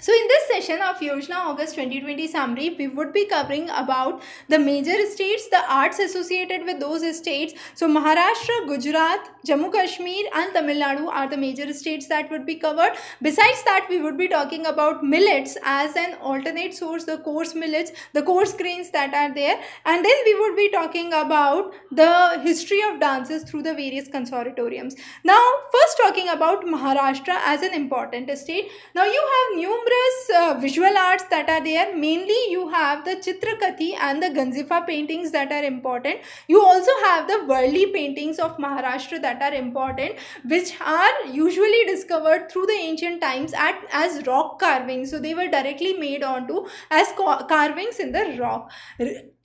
So in this session of Yojana August 2020 summary, we would be covering about the major states, the arts associated with those states. So Maharashtra, Gujarat, Jammu Kashmir and Tamil Nadu are the major states that would be covered. Besides that, we would be talking about millets as an alternate source, the coarse millets, the coarse grains that are there. And then we would be talking about the history of dances through the various consortiums. Now, first talking about Maharashtra as an important state. Now you have new numerous uh, visual arts that are there. Mainly you have the Chitrakati and the Ganzifa paintings that are important. You also have the worldly paintings of Maharashtra that are important which are usually discovered through the ancient times at, as rock carvings. So they were directly made onto as carvings in the rock.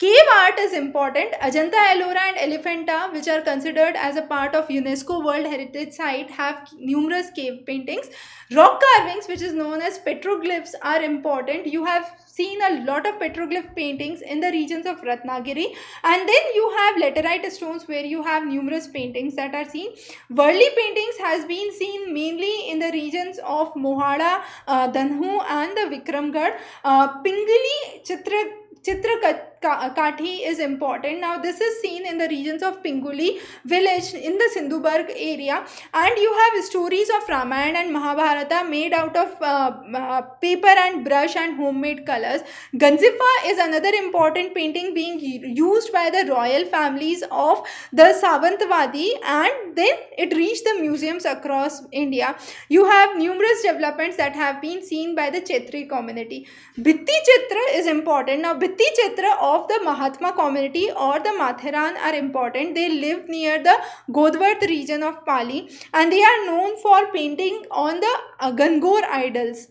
Cave art is important. Ajanta, Ellora and Elephanta which are considered as a part of UNESCO World Heritage Site have numerous cave paintings. Rock carvings which is known as petroglyphs are important. You have seen a lot of petroglyph paintings in the regions of Ratnagiri and then you have laterite stones where you have numerous paintings that are seen. Worli paintings has been seen mainly in the regions of Mohada, uh, Danhu and the Vikramgarh. Uh, Pingali Chitra, Chitrakat uh, Kathi is important. Now this is seen in the regions of Pinguli village in the Sindhuberg area and you have stories of Ramayana and Mahabharata made out of uh, uh, paper and brush and homemade colors. Ganzifa is another important painting being used by the royal families of the Savantwadi and then it reached the museums across India. You have numerous developments that have been seen by the Chetri community. Bhitti Chitra is important. Now Bhitti Chitra of the Mahatma community or the Matharan are important. They live near the Godward region of Pali and they are known for painting on the Gangor idols.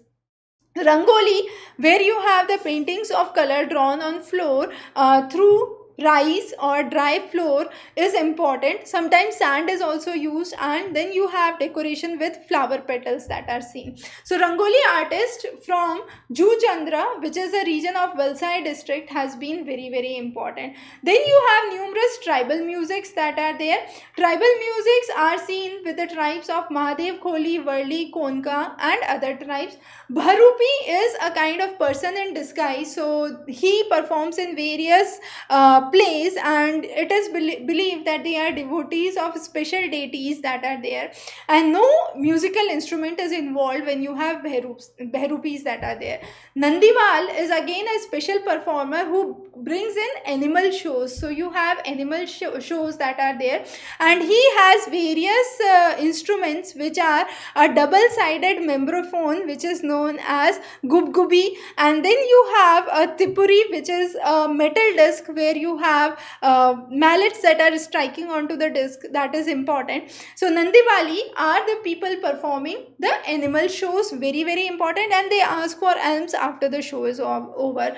Rangoli, where you have the paintings of color drawn on floor uh, through rice or dry floor is important sometimes sand is also used and then you have decoration with flower petals that are seen so rangoli artist from jujandra which is a region of valsai district has been very very important then you have numerous tribal musics that are there tribal musics are seen with the tribes of mahadev kholi varli konka and other tribes bharupi is a kind of person in disguise so he performs in various uh, place and it is be- believed that they are devotees of special deities that are there and no musical instrument is involved when you have Bhairupis, that are there. Nandiwal is again a special performer who brings in animal shows. So you have animal sh- shows that are there and he has various uh, instruments which are a double-sided membraphone which is known as gubgubi and then you have a tipuri which is a metal disc where you you have uh, mallets that are striking onto the disc that is important so nandivali are the people performing the animal shows very very important and they ask for alms after the show is over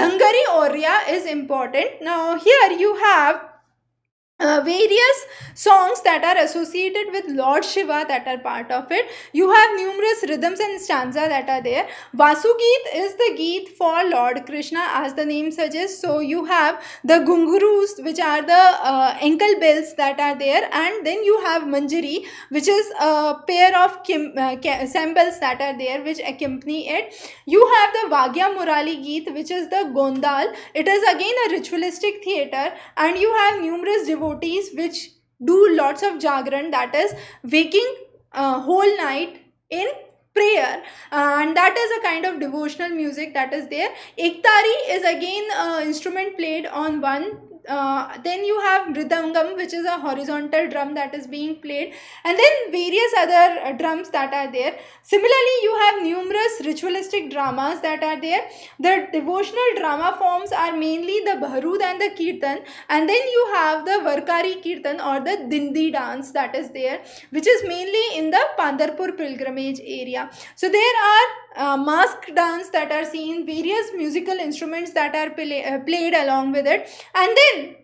dhangari oria is important now here you have uh, various songs that are associated with Lord Shiva that are part of it. You have numerous rhythms and stanza that are there. Vasugeet is the geet for Lord Krishna as the name suggests. So you have the gungurus which are the uh, ankle bells that are there and then you have manjari which is a pair of kim, uh, cymbals that are there which accompany it. You have the Vagya Murali geet which is the gondal. It is again a ritualistic theatre and you have numerous devotees devotees which do lots of jagran that is waking uh, whole night in prayer uh, and that is a kind of devotional music that is there ektari is again an instrument played on one uh, then you have mridangam which is a horizontal drum that is being played and then various other uh, drums that are there similarly you have numerous ritualistic dramas that are there the devotional drama forms are mainly the bharud and the kirtan and then you have the varkari kirtan or the dindi dance that is there which is mainly in the pandarpur pilgrimage area so there are uh, mask dance that are seen, various musical instruments that are play, uh, played along with it. And then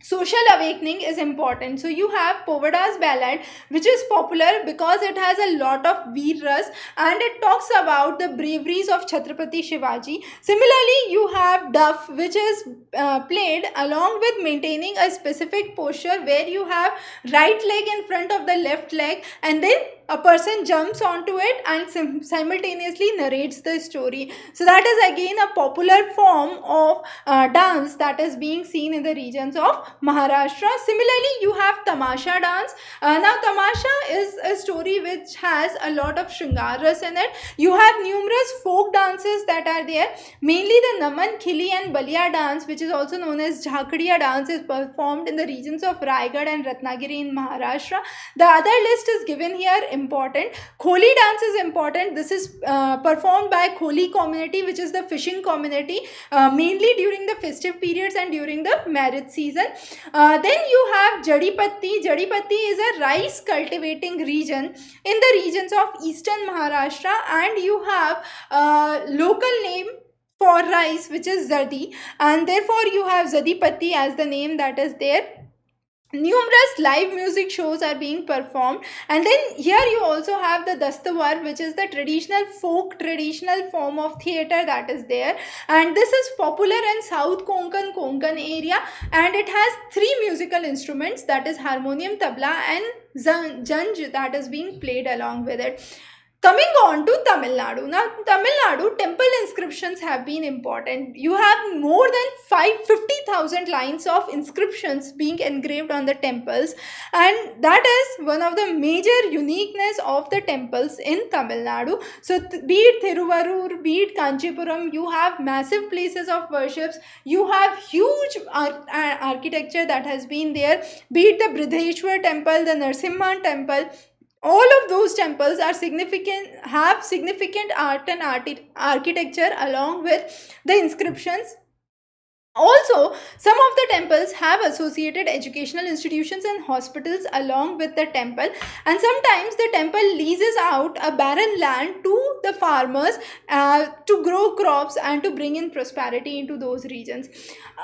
social awakening is important so you have povada's ballad which is popular because it has a lot of viras and it talks about the braveries of chhatrapati shivaji similarly you have duff which is uh, played along with maintaining a specific posture where you have right leg in front of the left leg and then a person jumps onto it and sim simultaneously narrates the story. So that is again a popular form of uh, dance that is being seen in the regions of Maharashtra. Similarly, you have Tamasha dance. Uh, now Tamasha is a story which has a lot of Shringaras in it. You have numerous folk dances that are there. Mainly the Naman Khili and Balia dance which is also known as Jhakadiya dance is performed in the regions of Raigad and Ratnagiri in Maharashtra. The other list is given here important. Kholi dance is important. This is uh, performed by Kholi community which is the fishing community uh, mainly during the festive periods and during the marriage season. Uh, then you have Jadipatti. Jadipatti is a rice cultivating region in the regions of eastern Maharashtra and you have uh, local name for rice which is Zadi and therefore you have Patti as the name that is there numerous live music shows are being performed and then here you also have the dastawar which is the traditional folk traditional form of theater that is there and this is popular in south konkan konkan area and it has three musical instruments that is harmonium tabla and zanj that is being played along with it Coming on to Tamil Nadu. Now, Tamil Nadu temple inscriptions have been important. You have more than 50,000 lines of inscriptions being engraved on the temples and that is one of the major uniqueness of the temples in Tamil Nadu. So, be it Thiruvarur, be it Kanchipuram, you have massive places of worships. You have huge ar architecture that has been there. Be it the Bridheshwar temple, the Narsimhan temple all of those temples are significant have significant art and art architecture along with the inscriptions also, some of the temples have associated educational institutions and hospitals along with the temple and sometimes the temple leases out a barren land to the farmers uh, to grow crops and to bring in prosperity into those regions.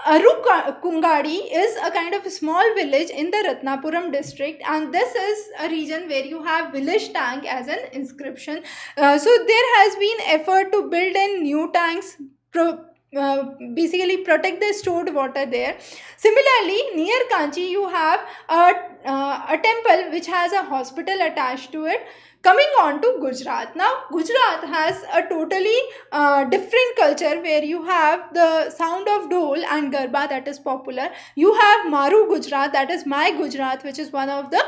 Aruk Kungadi is a kind of a small village in the Ratnapuram district and this is a region where you have village tank as an inscription. Uh, so there has been effort to build in new tanks, uh, basically protect the stored water there. Similarly, near Kanchi you have a uh, a temple which has a hospital attached to it. Coming on to Gujarat. Now, Gujarat has a totally uh, different culture where you have the sound of dool and garba that is popular. You have Maru Gujarat, that is my Gujarat, which is one of the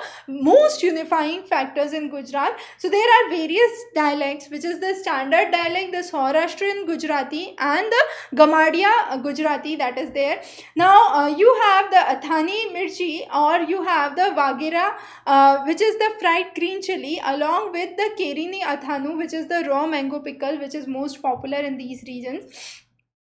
most unifying factors in Gujarat. So, there are various dialects, which is the standard dialect, the Saurashtrian Gujarati and the Gamadia uh, Gujarati that is there. Now, uh, you have the Athani Mirchi or you have the Vagira, uh, which is the fried green chili, along with the Kerini Athanu, which is the raw mango pickle, which is most popular in these regions.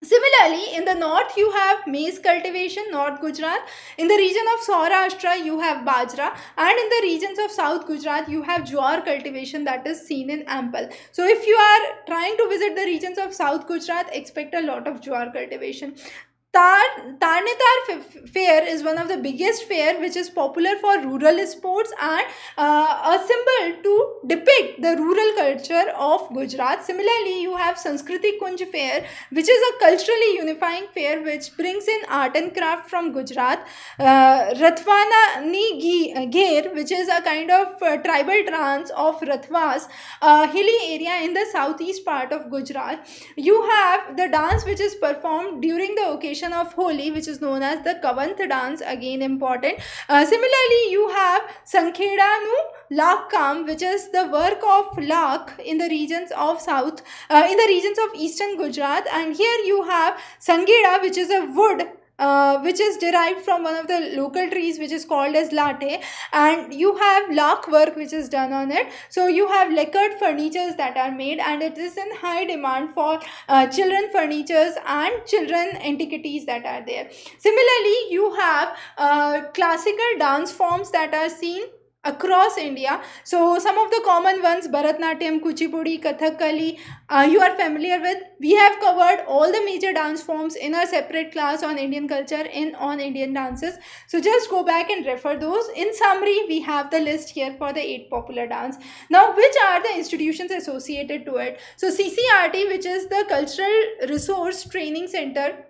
Similarly, in the north you have maize cultivation, North Gujarat. In the region of Saurashtra you have Bajra and in the regions of South Gujarat you have Jowar cultivation that is seen in Ampel. So if you are trying to visit the regions of South Gujarat, expect a lot of Jowar cultivation. Tar, Tarne Fair is one of the biggest fair which is popular for rural sports and uh, a symbol to depict the rural culture of Gujarat. Similarly, you have Sanskriti Kunj Fair which is a culturally unifying fair which brings in art and craft from Gujarat. Uh, Rathwana Ni uh, Gher which is a kind of uh, tribal dance of Rathwas, a hilly area in the southeast part of Gujarat. You have the dance which is performed during the occasion celebration of Holi which is known as the Kavanth dance again important. Uh, similarly you have Sankheda nu Lakkam which is the work of Lak in the regions of south uh, in the regions of eastern Gujarat and here you have Sangheda which is a wood uh, which is derived from one of the local trees which is called as latte and you have lock work which is done on it so you have lacquered furnitures that are made and it is in high demand for uh, children furnitures and children antiquities that are there similarly you have uh, classical dance forms that are seen across India. So some of the common ones Bharatnatyam, Kuchipudi, Kathakali uh, you are familiar with. We have covered all the major dance forms in our separate class on Indian culture in on Indian dances. So just go back and refer those. In summary we have the list here for the 8 popular dance. Now which are the institutions associated to it? So CCRT which is the Cultural Resource Training Center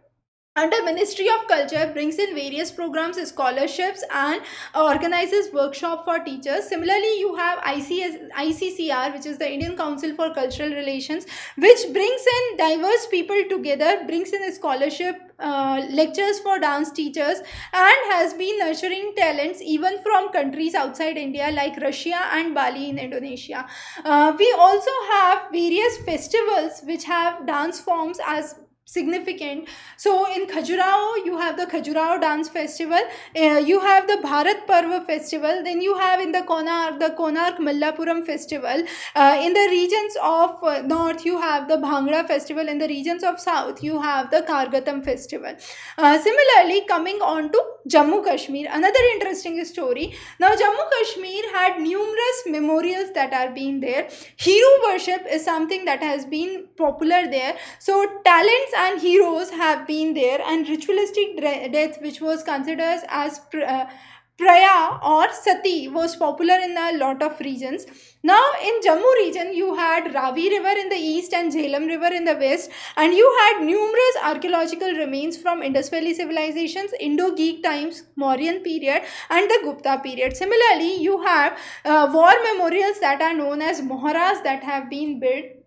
under Ministry of Culture brings in various programs, scholarships and organizes workshop for teachers. Similarly, you have ICS, ICCR which is the Indian Council for Cultural Relations which brings in diverse people together, brings in scholarship, uh, lectures for dance teachers and has been nurturing talents even from countries outside India like Russia and Bali in Indonesia. Uh, we also have various festivals which have dance forms as significant. So in Khajurao, you have the Khajurao Dance Festival, uh, you have the Bharat Parva Festival, then you have in the Konark, the Konark Mallapuram Festival. Uh, in the regions of uh, North, you have the Bhangra Festival. In the regions of South, you have the Kargatam Festival. Uh, similarly, coming on to Jammu Kashmir. Another interesting story. Now Jammu Kashmir had numerous memorials that are being there. Hero worship is something that has been popular there. So talents and heroes have been there and ritualistic death which was considered as uh, Praya or Sati was popular in a lot of regions. Now in Jammu region you had Ravi river in the east and Jhelum river in the west and you had numerous archaeological remains from Indus Valley civilizations, Indo-Greek times, Mauryan period and the Gupta period. Similarly you have uh, war memorials that are known as Moharas that have been built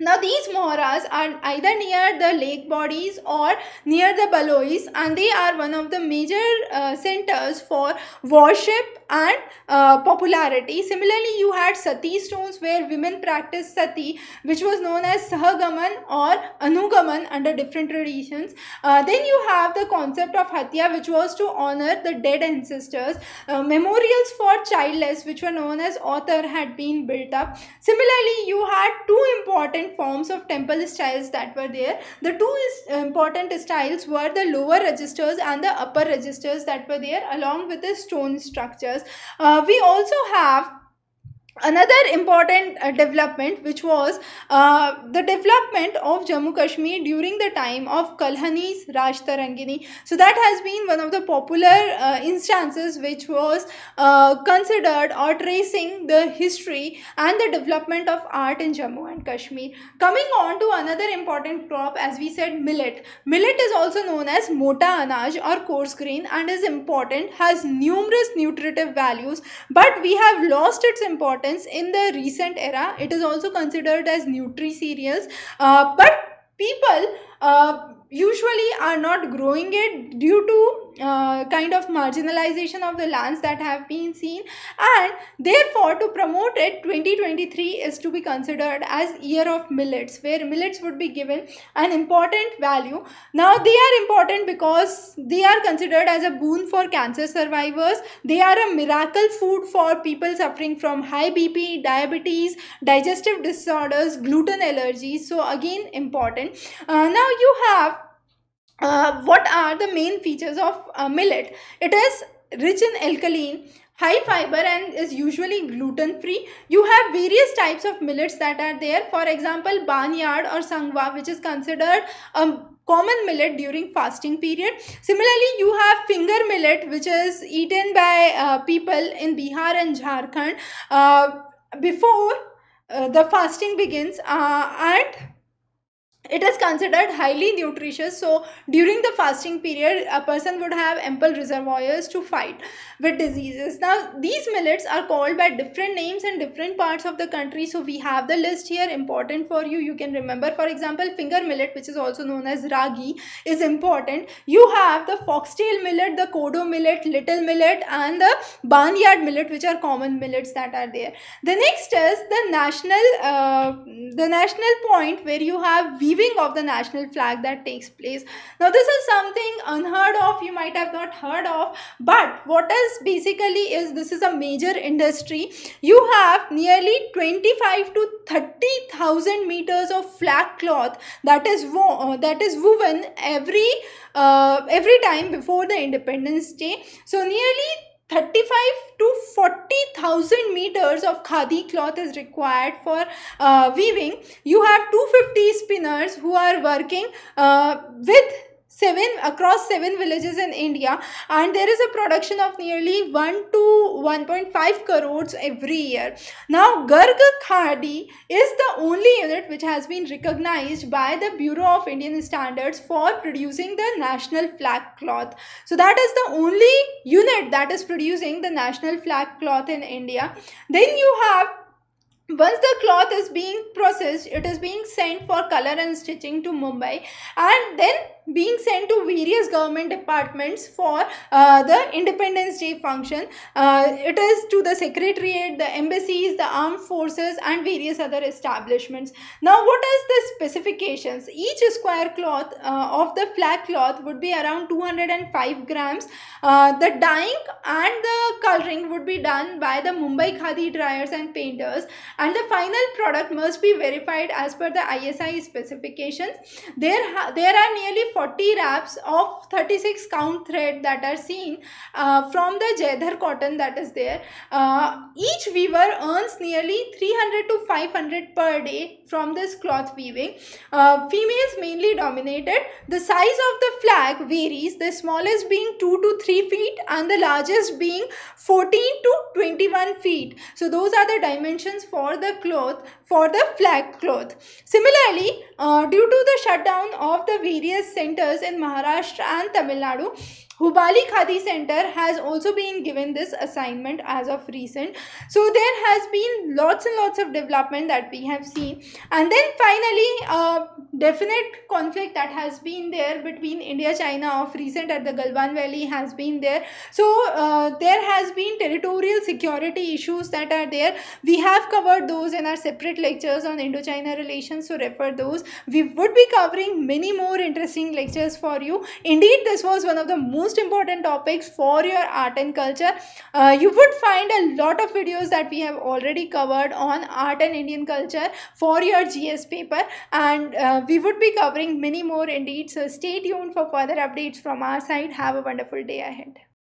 now these moras are either near the lake bodies or near the balois and they are one of the major uh, centers for worship and uh, popularity. Similarly, you had sati stones where women practiced sati which was known as sahagaman or anugaman under different traditions. Uh, then you have the concept of hatya which was to honor the dead ancestors. Uh, memorials for childless which were known as author had been built up. Similarly, you had two important forms of temple styles that were there. The two is, important styles were the lower registers and the upper registers that were there along with the stone structures. Uh, we also have another important uh, development which was uh, the development of Jammu Kashmir during the time of Kalhani's Rashtarangini. So that has been one of the popular uh, instances which was uh, considered or tracing the history and the development of art in Jammu and Kashmir. Coming on to another important crop as we said millet. Millet is also known as mota anaj or coarse grain and is important has numerous nutritive values but we have lost its importance importance in the recent era it is also considered as nutri cereals uh, but people uh, usually are not growing it due to uh, kind of marginalization of the lands that have been seen and therefore to promote it 2023 is to be considered as year of millets where millets would be given an important value now they are important because they are considered as a boon for cancer survivors they are a miracle food for people suffering from high bp diabetes digestive disorders gluten allergies so again important uh, now you have uh, what are the main features of uh, millet? It is rich in alkaline, high fiber and is usually gluten free. You have various types of millets that are there. For example, barnyard or sangwa which is considered um, common millet during fasting period. Similarly, you have finger millet which is eaten by uh, people in Bihar and Jharkhand uh, before uh, the fasting begins uh, and it is considered highly nutritious so during the fasting period a person would have ample reservoirs to fight with diseases now these millets are called by different names in different parts of the country so we have the list here important for you you can remember for example finger millet which is also known as ragi is important you have the foxtail millet the kodo millet little millet and the barnyard millet which are common millets that are there the next is the national uh, the national point where you have wheat waving of the national flag that takes place. Now this is something unheard of, you might have not heard of, but what is basically is this is a major industry. You have nearly 25 to 30,000 meters of flag cloth that is uh, that is woven every uh, every time before the Independence Day. So nearly 35 to 40,000 meters of khadi cloth is required for uh, weaving. You have 250 spinners who are working uh, with seven across seven villages in India and there is a production of nearly 1 to 1.5 crores every year. Now Garg Khadi is the only unit which has been recognized by the Bureau of Indian Standards for producing the national flag cloth. So that is the only unit that is producing the national flag cloth in India. Then you have once the cloth is being processed, it is being sent for color and stitching to Mumbai and then being sent to various government departments for uh, the Independence Day function. Uh, it is to the Secretariat, the embassies, the armed forces and various other establishments. Now what is the specifications? Each square cloth uh, of the flag cloth would be around 205 grams. Uh, the dyeing and the coloring would be done by the Mumbai Khadi dryers and painters and the final product must be verified as per the ISI specifications. There, there are nearly 40 wraps of 36 count thread that are seen uh, from the Jaidhar cotton that is there. Uh, each weaver earns nearly 300 to 500 per day from this cloth weaving. Uh, females mainly dominated. The size of the flag varies, the smallest being 2 to 3 feet and the largest being 14 to 21 feet. So those are the dimensions for the cloth, for the flag cloth. Similarly, uh, due to the shutdown of the various centers in Maharashtra and Tamil Nadu Hubali Khadi Center has also been given this assignment as of recent. So there has been lots and lots of development that we have seen. And then finally, a definite conflict that has been there between India-China of recent at the Galwan Valley has been there. So uh, there has been territorial security issues that are there. We have covered those in our separate lectures on Indo-China relations, so refer those. We would be covering many more interesting lectures for you. Indeed, this was one of the most most important topics for your art and culture. Uh, you would find a lot of videos that we have already covered on art and Indian culture for your GS paper and uh, we would be covering many more indeed. So stay tuned for further updates from our side. Have a wonderful day ahead.